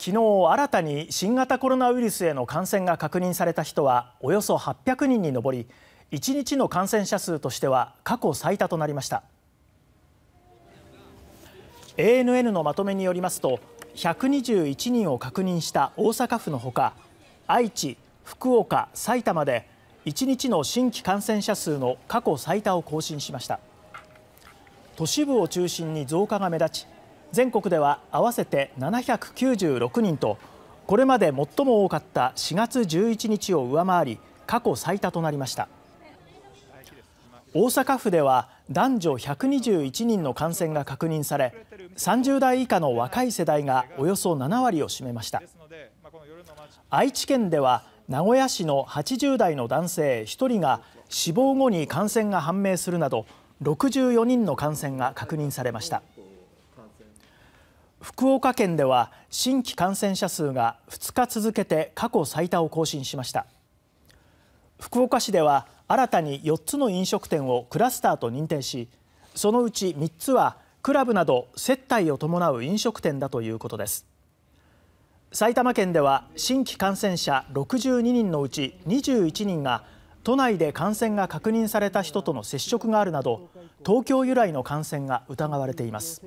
昨日新たに新型コロナウイルスへの感染が確認された人はおよそ800人に上り1日の感染者数としては過去最多となりました ANN のまとめによりますと121人を確認した大阪府のほか愛知、福岡、埼玉で1日の新規感染者数の過去最多を更新しました都市部を中心に増加が目立ち全国では合わせて796人とこれまで最も多かった4月11日を上回り過去最多となりました大阪府では男女121人の感染が確認され30代以下の若い世代がおよそ7割を占めました愛知県では名古屋市の80代の男性1人が死亡後に感染が判明するなど64人の感染が確認されました。福岡県では新規感染者数が2日続けて過去最多を更新しました福岡市では新たに4つの飲食店をクラスターと認定しそのうち3つはクラブなど接待を伴う飲食店だということです埼玉県では新規感染者62人のうち21人が都内で感染が確認された人との接触があるなど東京由来の感染が疑われています